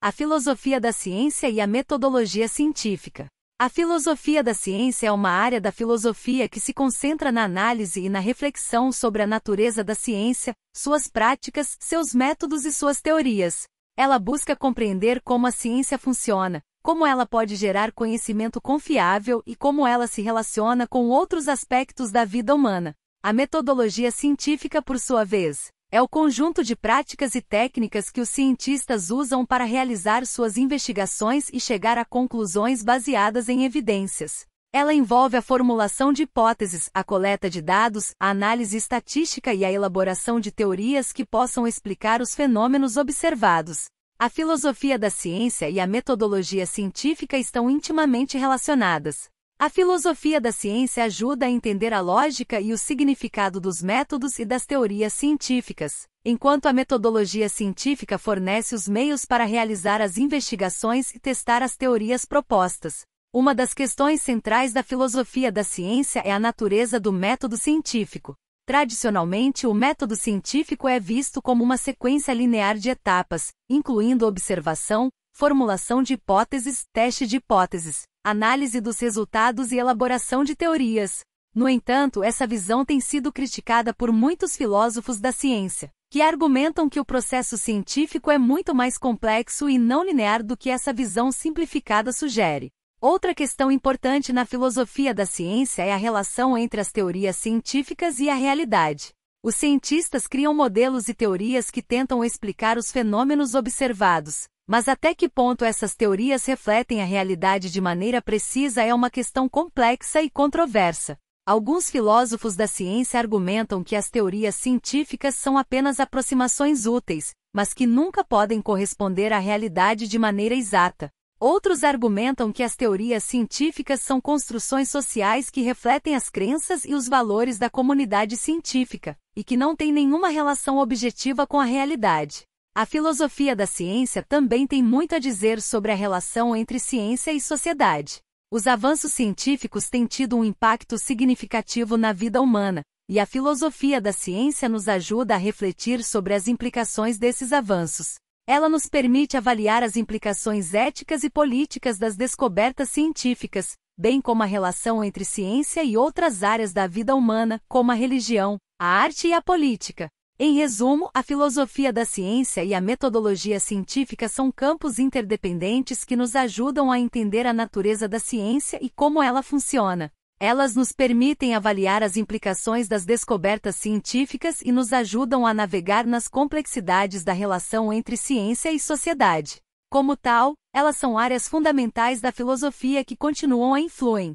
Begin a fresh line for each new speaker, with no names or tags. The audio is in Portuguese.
A filosofia da ciência e a metodologia científica. A filosofia da ciência é uma área da filosofia que se concentra na análise e na reflexão sobre a natureza da ciência, suas práticas, seus métodos e suas teorias. Ela busca compreender como a ciência funciona, como ela pode gerar conhecimento confiável e como ela se relaciona com outros aspectos da vida humana. A metodologia científica, por sua vez, é o conjunto de práticas e técnicas que os cientistas usam para realizar suas investigações e chegar a conclusões baseadas em evidências. Ela envolve a formulação de hipóteses, a coleta de dados, a análise estatística e a elaboração de teorias que possam explicar os fenômenos observados. A filosofia da ciência e a metodologia científica estão intimamente relacionadas. A filosofia da ciência ajuda a entender a lógica e o significado dos métodos e das teorias científicas, enquanto a metodologia científica fornece os meios para realizar as investigações e testar as teorias propostas. Uma das questões centrais da filosofia da ciência é a natureza do método científico. Tradicionalmente, o método científico é visto como uma sequência linear de etapas, incluindo observação, formulação de hipóteses, teste de hipóteses, análise dos resultados e elaboração de teorias. No entanto, essa visão tem sido criticada por muitos filósofos da ciência, que argumentam que o processo científico é muito mais complexo e não linear do que essa visão simplificada sugere. Outra questão importante na filosofia da ciência é a relação entre as teorias científicas e a realidade. Os cientistas criam modelos e teorias que tentam explicar os fenômenos observados, mas até que ponto essas teorias refletem a realidade de maneira precisa é uma questão complexa e controversa. Alguns filósofos da ciência argumentam que as teorias científicas são apenas aproximações úteis, mas que nunca podem corresponder à realidade de maneira exata. Outros argumentam que as teorias científicas são construções sociais que refletem as crenças e os valores da comunidade científica e que não tem nenhuma relação objetiva com a realidade. A filosofia da ciência também tem muito a dizer sobre a relação entre ciência e sociedade. Os avanços científicos têm tido um impacto significativo na vida humana, e a filosofia da ciência nos ajuda a refletir sobre as implicações desses avanços. Ela nos permite avaliar as implicações éticas e políticas das descobertas científicas, bem como a relação entre ciência e outras áreas da vida humana, como a religião, a arte e a política. Em resumo, a filosofia da ciência e a metodologia científica são campos interdependentes que nos ajudam a entender a natureza da ciência e como ela funciona. Elas nos permitem avaliar as implicações das descobertas científicas e nos ajudam a navegar nas complexidades da relação entre ciência e sociedade. Como tal, elas são áreas fundamentais da filosofia que continuam a influir.